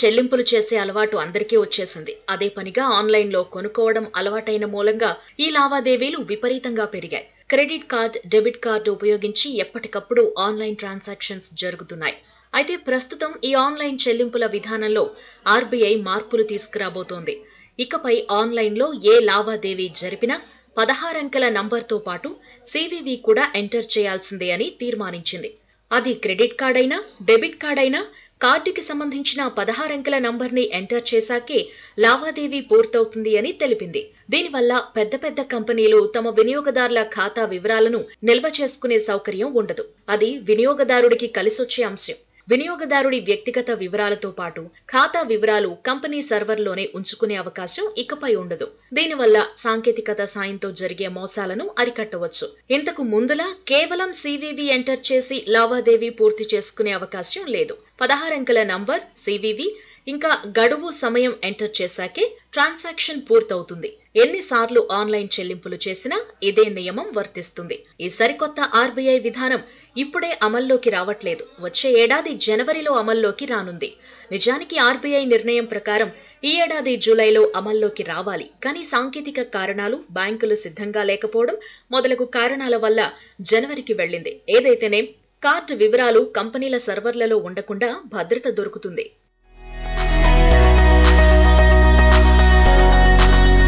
చెల్లింపులు చేసే అలవాటు అందరికీ వచ్చేసింది అదే పనిగా ఆన్లైన్లో కొనుక్కోవడం అలవాటైన మూలంగా ఈ లావాదేవీలు విపరీతంగా పెరిగాయి క్రెడిట్ కార్డ్ డెబిట్ కార్డు ఉపయోగించి ఎప్పటికప్పుడు ఆన్లైన్ ట్రాన్సాక్షన్స్ జరుగుతున్నాయి అయితే ప్రస్తుతం ఈ ఆన్లైన్ చెల్లింపుల విధానంలో ఆర్బీఐ మార్పులు తీసుకురాబోతోంది ఇకపై ఆన్లైన్లో ఏ లావాదేవీ జరిపినా పదహారు అంకెల నంబర్తో పాటు సివివి కూడా ఎంటర్ చేయాల్సిందే అని తీర్మానించింది అది క్రెడిట్ కార్డైనా డెబిట్ కార్డ్ అయినా కార్డుకి సంబంధించిన పదహారంకెల నంబర్ని ఎంటర్ చేశాకే లావాదేవీ పూర్తవుతుంది అని తెలిపింది దీనివల్ల పెద్ద పెద్ద కంపెనీలు తమ వినియోగదారుల ఖాతా వివరాలను నిల్వ చేసుకునే సౌకర్యం ఉండదు అది వినియోగదారుడికి కలిసొచ్చే అంశం వినియోగదారుడి వ్యక్తిగత వివరాలతో పాటు ఖాతా వివరాలు కంపెనీ సర్వర్లోనే ఉంచుకునే అవకాశం ఇకపై ఉండదు దీనివల్ల సాంకేతికత సాయంతో జరిగే మోసాలను అరికట్టవచ్చు ఇంతకు ముందులా కేవలం సివివి ఎంటర్ చేసి లావాదేవీ పూర్తి చేసుకునే అవకాశం లేదు పదహారంకెల నంబర్ సివివి ఇంకా గడువు సమయం ఎంటర్ చేశాకే ట్రాన్సాక్షన్ పూర్తవుతుంది ఎన్నిసార్లు ఆన్లైన్ చెల్లింపులు చేసినా ఇదే నియమం వర్తిస్తుంది ఈ సరికొత్త ఆర్బీఐ విధానం ఇప్పుడే అమల్లోకి రావట్లేదు వచ్చే ఏడాది జనవరిలో అమల్లోకి రానుంది నిజానికి ఆర్బీఐ నిర్ణయం ప్రకారం ఈ ఏడాది జూలైలో అమల్లోకి రావాలి కానీ సాంకేతిక కారణాలు బ్యాంకులు సిద్ధంగా లేకపోవడం మొదలగు కారణాల వల్ల జనవరికి వెళ్ళింది ఏదైతేనే కార్డు వివరాలు కంపెనీల సర్వర్లలో ఉండకుండా భద్రత దొరుకుతుంది